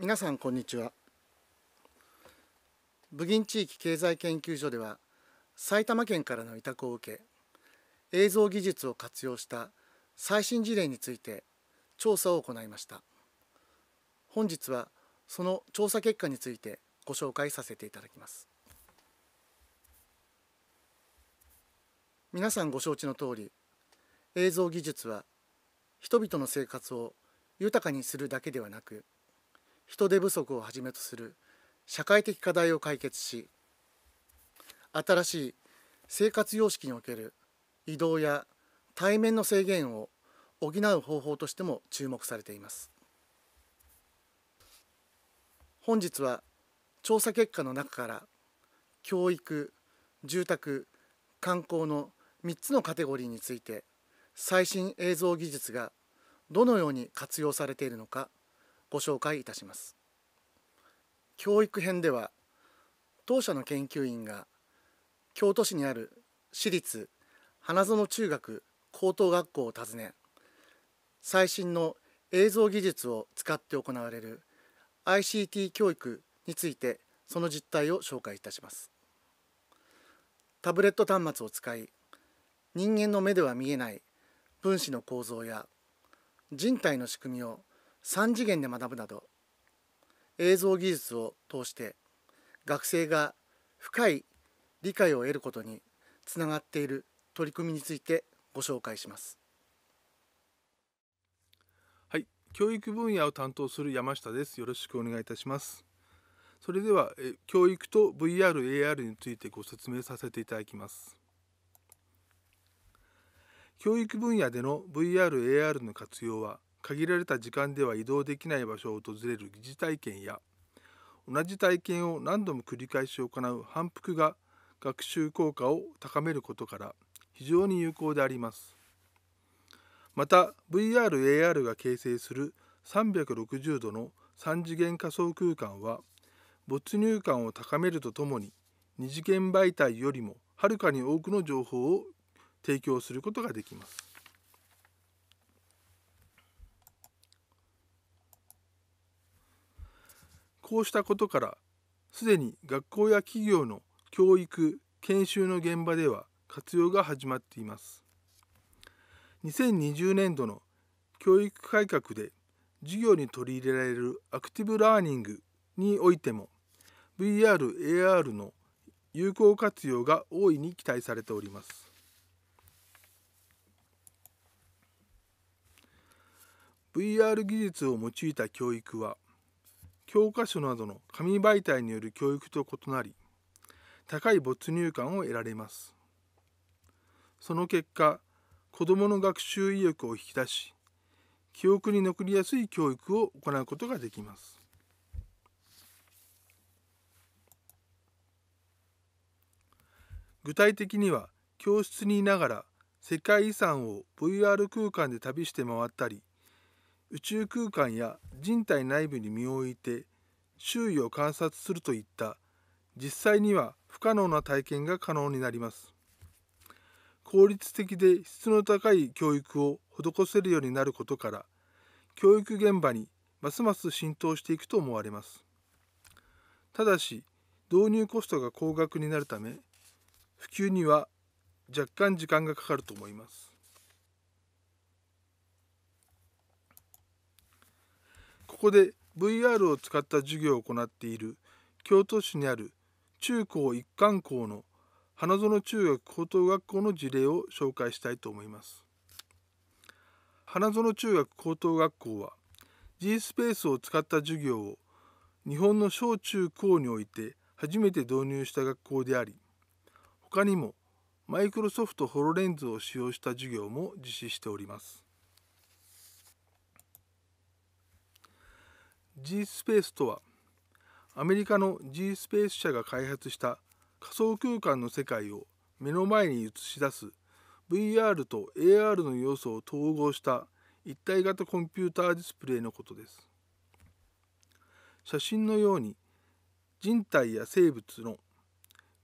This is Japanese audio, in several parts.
皆さんこんにちは武銀地域経済研究所では埼玉県からの委託を受け映像技術を活用した最新事例について調査を行いました本日はその調査結果についてご紹介させていただきます皆さんご承知の通り映像技術は人々の生活を豊かにするだけではなく人手不足をはじめとする社会的課題を解決し新しい生活様式における移動や対面の制限を補う方法としても注目されています本日は調査結果の中から教育住宅観光の3つのカテゴリーについて最新映像技術がどのように活用されているのかご紹介いたします教育編では当社の研究員が京都市にある私立花園中学高等学校を訪ね最新の映像技術を使って行われる ICT 教育についてその実態を紹介いたしますタブレット端末を使い人間の目では見えない分子の構造や人体の仕組みを3次元で学ぶなど映像技術を通して学生が深い理解を得ることにつながっている取り組みについてご紹介します。はい、教育分野を担当する山下です。よろしくお願いいたします。それでは教育と VR、AR についてご説明させていただきます。教育分野での VR、AR の活用は限られた時間では移動できない場所を訪れる疑似体験や同じ体験を何度も繰り返し行う反復が学習効果を高めることから非常に有効でありますまた VRAR が形成する360度の3次元仮想空間は没入感を高めるとともに2次元媒体よりもはるかに多くの情報を提供することができますこうしたことからすでに学校や企業の教育研修の現場では活用が始まっています2020年度の教育改革で授業に取り入れられるアクティブラーニングにおいても VRAR の有効活用が大いに期待されております「VR 技術を用いた教育は教科書などの紙媒体による教育と異なり高い没入感を得られますその結果子どもの学習意欲を引き出し記憶に残りやすい教育を行うことができます具体的には教室にいながら世界遺産を VR 空間で旅して回ったり宇宙空間や人体内部に身を置いて周囲を観察するといった実際には不可能な体験が可能になります効率的で質の高い教育を施せるようになることから教育現場にますます浸透していくと思われますただし導入コストが高額になるため普及には若干時間がかかると思いますここで VR を使った授業を行っている京都市にある中高一貫校の花園中学高等学校の事例を紹介したいと思います。花園中学高等学校は G スペースを使った授業を日本の小中高において初めて導入した学校であり他にもマイクロソフトホロレンズを使用した授業も実施しております。G スペースとはアメリカの G スペース社が開発した仮想空間の世界を目の前に映し出す VR と AR の要素を統合した一体型コンピューターディスプレイのことです写真のように人体や生物の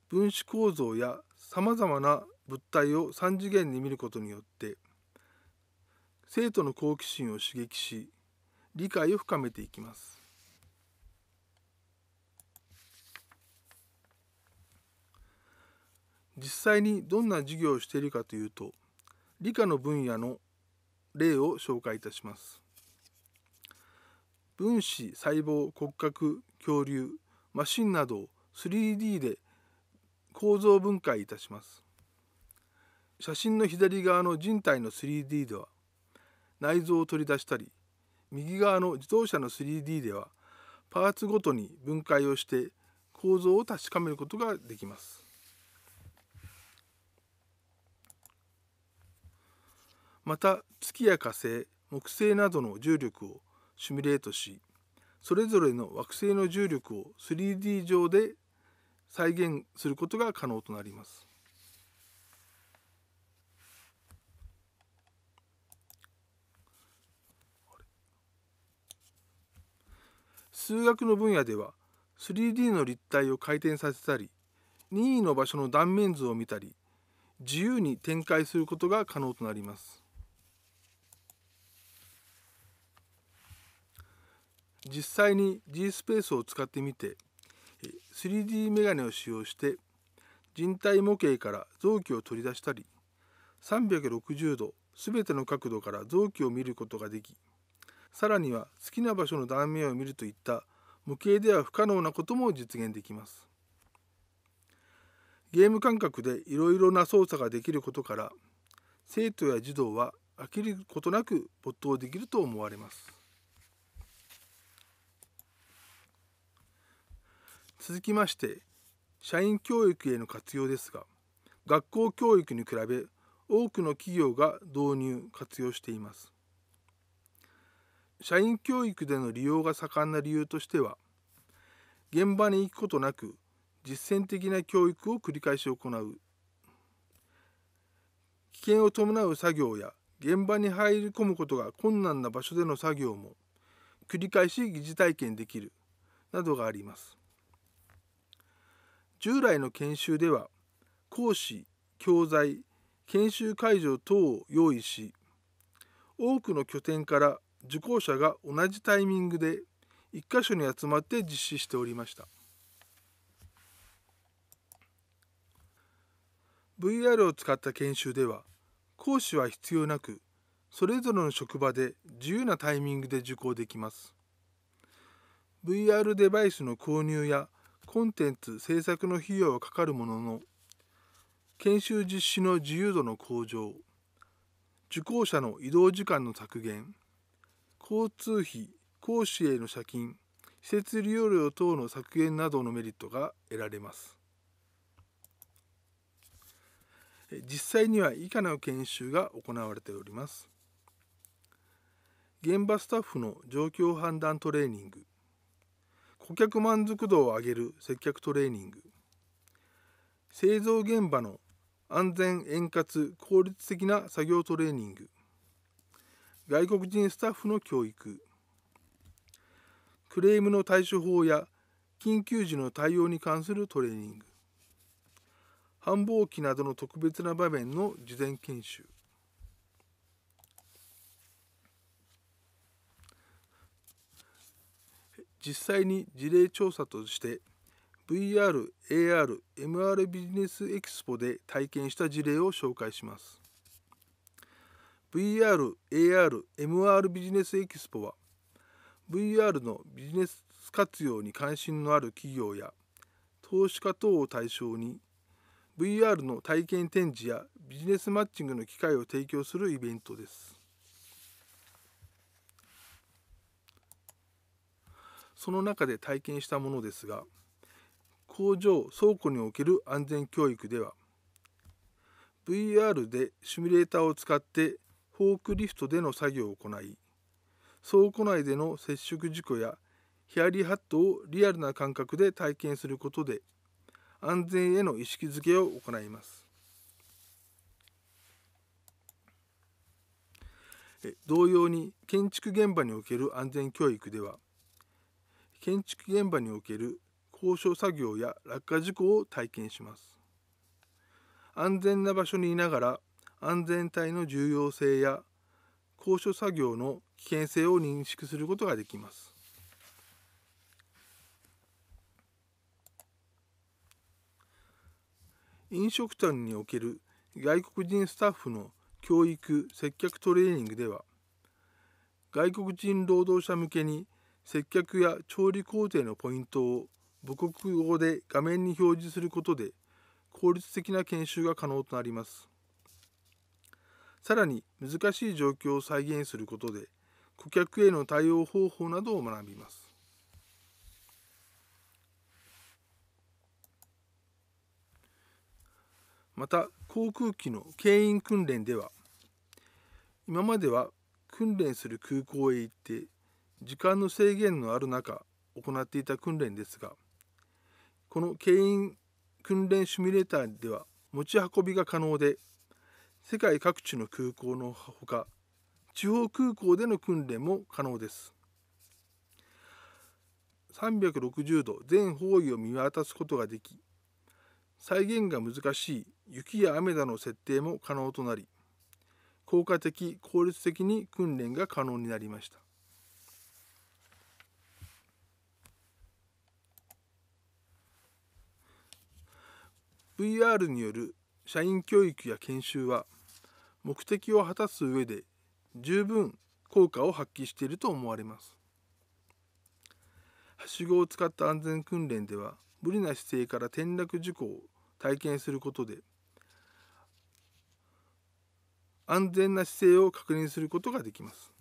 分子構造やさまざまな物体を3次元に見ることによって生徒の好奇心を刺激し理解を深めていきます。実際にどんな授業をしているかというと理科の分野の例を紹介いたします。分子細胞骨格恐竜マシンなどを 3D で構造分解いたします。写真の左側の人体の 3D では内臓を取り出したり右側の自動車の 3D ではパーツごとに分解をして構造を確かめることができます。また月や火星木星などの重力をシミュレートしそれぞれの惑星の重力を 3D 上で再現することが可能となります。数学の分野では 3D の立体を回転させたり任意の場所の断面図を見たり自由に展開することが可能となります実際に G スペースを使ってみて 3D メガネを使用して人体模型から臓器を取り出したり360度全ての角度から臓器を見ることができさらには好きな場所の断面を見るといった模型では不可能なことも実現できます。ゲーム感覚でいろいろな操作ができることから生徒や児童は飽きることなく没頭できると思われます。続きまして社員教育への活用ですが学校教育に比べ多くの企業が導入活用しています社員教育での利用が盛んな理由としては現場に行くことなく実践的な教育を繰り返し行う危険を伴う作業や現場に入り込むことが困難な場所での作業も繰り返し疑似体験できるなどがあります従来の研修では講師教材研修会場等を用意し多くの拠点から受講者が同じタイミングで一箇所に集まって実施しておりました VR を使った研修では講師は必要なくそれぞれの職場で自由なタイミングで受講できます VR デバイスの購入やコンテンツ制作の費用はかかるものの研修実施の自由度の向上受講者の移動時間の削減交通費講師への借金施設利用料等の削減などのメリットが得られます実際には以下の研修が行われております現場スタッフの状況判断トレーニング顧客満足度を上げる接客トレーニング製造現場の安全円滑効率的な作業トレーニング外国人スタッフの教育クレームの対処法や緊急時の対応に関するトレーニング繁忙期などの特別な場面の事前研修実際に事例調査として VR、AR、MR ビジネスエキスポで体験した事例を紹介します。VR、AR、MR ビジネスエキスポは VR のビジネス活用に関心のある企業や投資家等を対象に VR の体験展示やビジネスマッチングの機会を提供するイベントです。その中で体験したものですが工場倉庫における安全教育では VR でシミュレーターを使ってフォークリフトでの作業を行い倉庫内での接触事故やヒヤリハットをリアルな感覚で体験することで安全への意識づけを行います同様に建築現場における安全教育では建築現場における高所作業や落下事故を体験します安全な場所にいながら安全帯の重要性や高所作業の危険性を認識することができます。飲食店における外国人スタッフの教育・接客トレーニングでは外国人労働者向けに接客や調理工程のポイントを母国語で画面に表示することで効率的な研修が可能となります。さらに難しい状況を再現することで顧客への対応方法などを学びます。また航空機の牽引訓練では今までは訓練する空港へ行って時間の制限のある中行っていた訓練ですがこの牽引訓練シミュレーターでは持ち運びが可能で世界各地の空港のほか地方空港での訓練も可能です360度全方位を見渡すことができ再現が難しい雪や雨だの設定も可能となり効果的効率的に訓練が可能になりました VR による社員教育や研修は目的を果たす上で十分効果を発揮していると思われますはしごを使った安全訓練では無理な姿勢から転落事故を体験することで安全な姿勢を確認することができます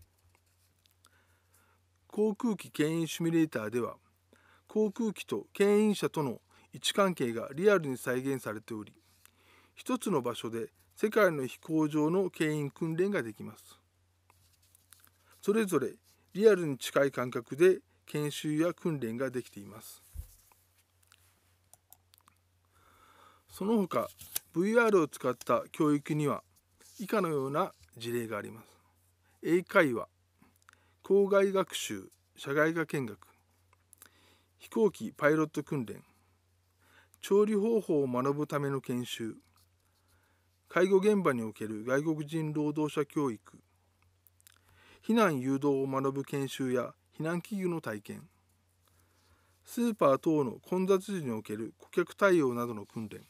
航空機牽引シミュレーターでは航空機と牽引者との位置関係がリアルに再現されており一つの場所で世界の飛行場の牽引訓練ができます。それぞれリアルに近い感覚で研修や訓練ができています。その他 VR を使った教育には以下のような事例があります。英会話、校外学習、社外科見学、飛行機パイロット訓練、調理方法を学ぶための研修、介護現場における外国人労働者教育避難誘導を学ぶ研修や避難器具の体験スーパー等の混雑時における顧客対応などの訓練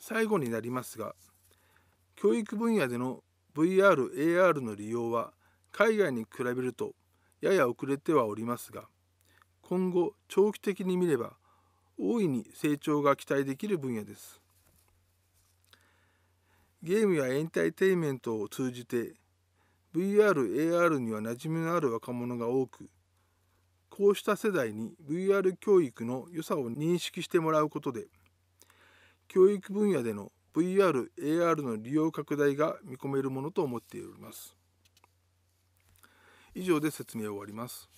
最後になりますが教育分野での VRAR の利用は海外に比べるとやや遅れてはおりますが今後長期的に見れば大いに成長が期待できる分野ですゲームやエンターテインメントを通じて VRAR には馴染みのある若者が多くこうした世代に VR 教育の良さを認識してもらうことで教育分野での VRAR の利用拡大が見込めるものと思っております以上で説明を終わります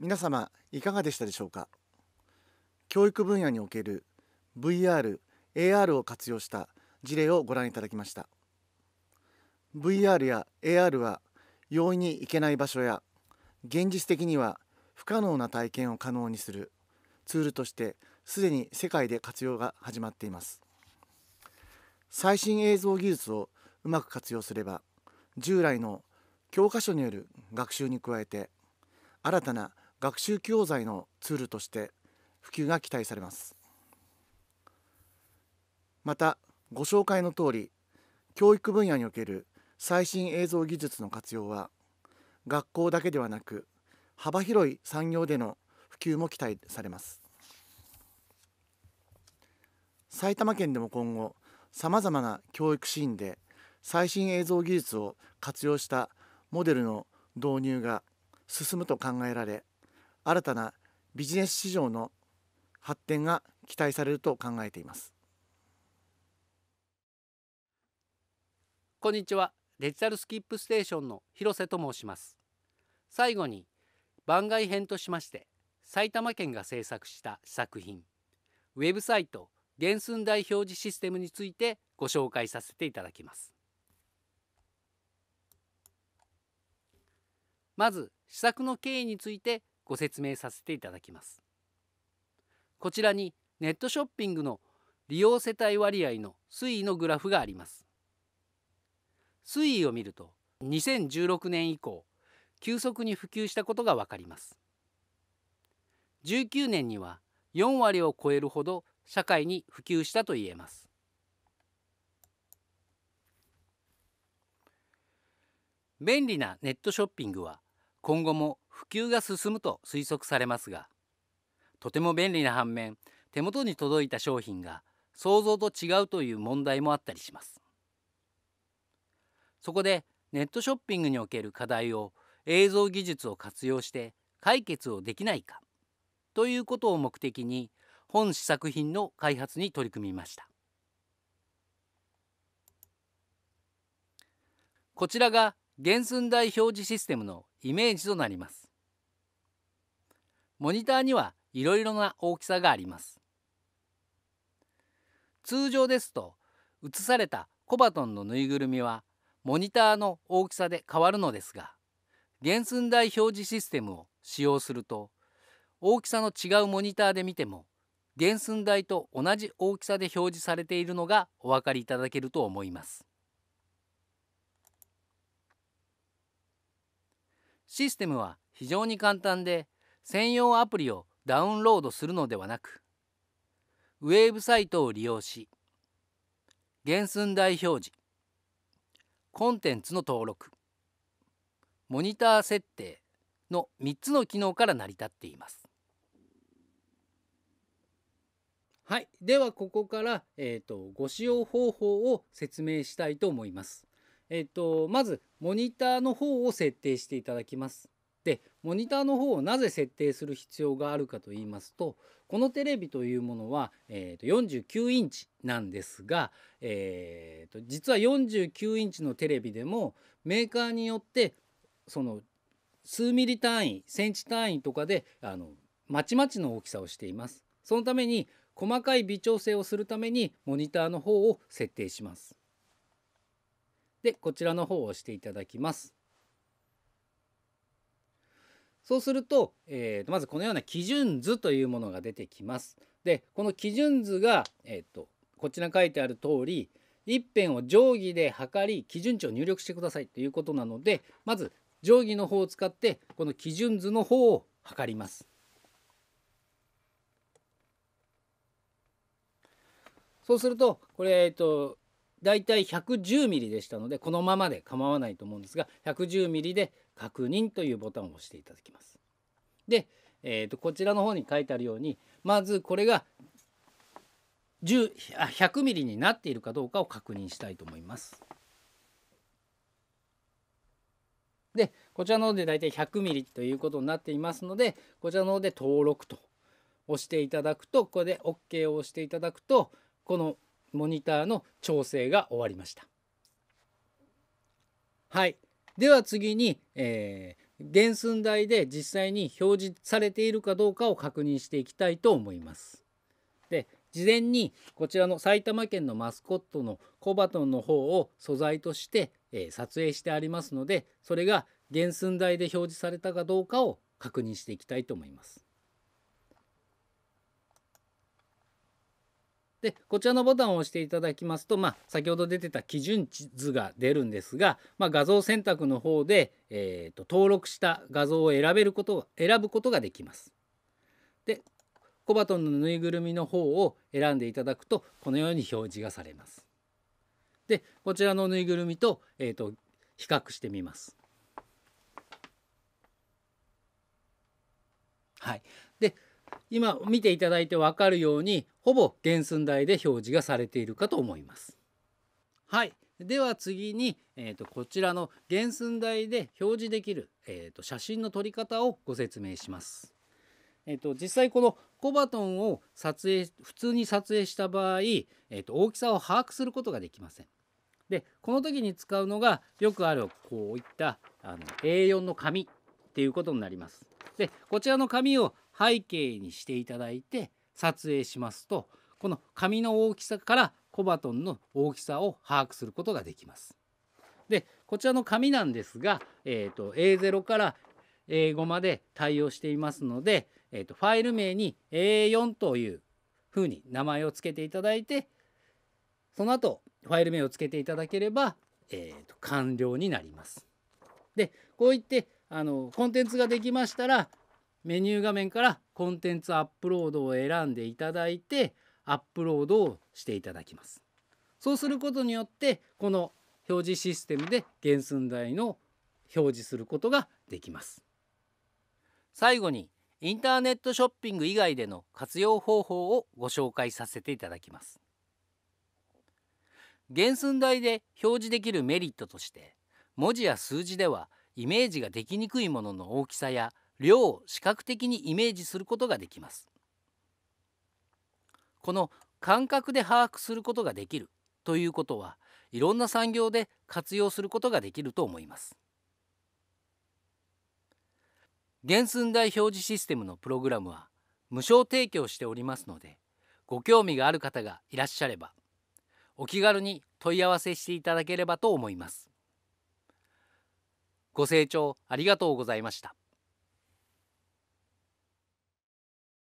皆様いかがでしたでしょうか教育分野における VR、AR を活用した事例をご覧いただきました VR や AR は容易に行けない場所や現実的には不可能な体験を可能にするツールとしてすでに世界で活用が始まっています最新映像技術をうまく活用すれば従来の教科書による学習に加えて新たな学習教材のツールとして普及が期待されますまたご紹介の通り教育分野における最新映像技術の活用は学校だけではなく幅広い産業での普及も期待されます埼玉県でも今後さまざまな教育シーンで最新映像技術を活用したモデルの導入が進むと考えられ新たなビジネス市場の発展が期待されると考えていますこんにちはデジタルスキップステーションの広瀬と申します最後に番外編としまして埼玉県が制作した作品ウェブサイト原寸大表示システムについてご紹介させていただきますまず試作の経緯についてご説明させていただきますこちらにネットショッピングの利用世帯割合の推移のグラフがあります推移を見ると2016年以降急速に普及したことがわかります19年には4割を超えるほど社会に普及したといえます便利なネットショッピングは今後も普及が進むと推測されますがとても便利な反面手元に届いた商品が想像と違うという問題もあったりしますそこでネットショッピングにおける課題を映像技術を活用して解決をできないかということを目的に本試作品の開発に取り組みましたこちらが原寸大表示システムのイメージとなりますモニターにはいろいろな大きさがあります通常ですと写されたコバトンのぬいぐるみはモニターの大きさで変わるのですが原寸大表示システムを使用すると大きさの違うモニターで見ても原寸大と同じ大きさで表示されているのがお分かりいただけると思います。システムは非常に簡単で専用アプリをダウンロードするのではなくウェブサイトを利用し原寸大表示コンテンツの登録モニター設定の3つの機能から成り立っています。はい、ではここから、えーと、ご使用方法を説明したいと思います。えーとまずモニターの方を設定していただきます。でモニターの方をなぜ設定する必要があるかと言いますとこのテレビというものは、えー、と49インチなんですが、えー、と実は49インチのテレビでもメーカーによってその数ミリ単位センチ単位とかであのまちまちの大きさをしています。そのために細かい微調整をするためにモニターの方を設定します。でこちらの方を押していただきます。そうすると、えー、とまずこのような基準図というものが出てきます。でこの基準図が、えーと、こちら書いてある通り一辺を定規で測り基準値を入力してくださいということなのでまず定規の方を使ってこの基準図の方を測ります。そうするとこれ、えっと、大体 110mm でしたのでこのままで構わないと思うんですが 110mm で確認というボタンを押していただきます。で、えー、とこちらの方に書いてあるようにまずこれが10 100ミリになっているかどうかを確認したいと思います。でこちらの方で大体100ミリということになっていますのでこちらの方で登録と押していただくとここで OK を押していただくとこのモニターの調整が終わりました。はいでは次に、えー、原寸大で実際に表示されているかどうかを確認していきたいと思います。で事前にこちらの埼玉県のマスコットのコバトンの方を素材として、えー、撮影してありますのでそれが原寸大で表示されたかどうかを確認していきたいと思います。でこちらのボタンを押していただきますと、まあ、先ほど出てた基準値図が出るんですが、まあ、画像選択の方で、えーと、登録した画像を選べること選ぶことができます。でコバトンのぬいぐるみの方を選んでいただくとこのように表示がされます。でこちらのぬいぐるみと,、えーと比較してみます。はい、で今見ていただいて分かるようにほぼ原寸大で表示がされているかと思います。はいでは次に、えーと、こちらの原寸大で表示できる、えーと、写真の撮り方をご説明します。えーと、と実際このコバトンを撮影普通に撮影した場合、えー、と大きさを把握することができません。でこの時に使うのがよくあるこういったあの A4 の紙っていうことになります。でこちらの紙を背景にしていただいて撮影しますとこの紙の大きさからコバトンの大きさを把握することができます。でこちらの紙なんですが、えーと、A0 から A5 まで対応していますので、えーと、ファイル名に A4 というふうに名前を付けていただいてその後ファイル名を付けていただければ、えーと、と完了になります。でこういってあのコンテンツができましたらメニュー画面からコンテンツアップロードを選んでいただいてアップロードをしていただきます。そうすることによってこの表示システムで原寸大の表示することができます。最後にインターネットショッピング以外での活用方法をご紹介させていただきます。原寸大で表示できるメリットとして文字や数字ではイメージができにくいものの大きさや量を視覚的にイメージすることができますこの感覚で把握することができるということはいろんな産業で活用することができると思います原寸大表示システムのプログラムは無償提供しておりますのでご興味がある方がいらっしゃればお気軽に問い合わせしていただければと思いますご清聴ありがとうございました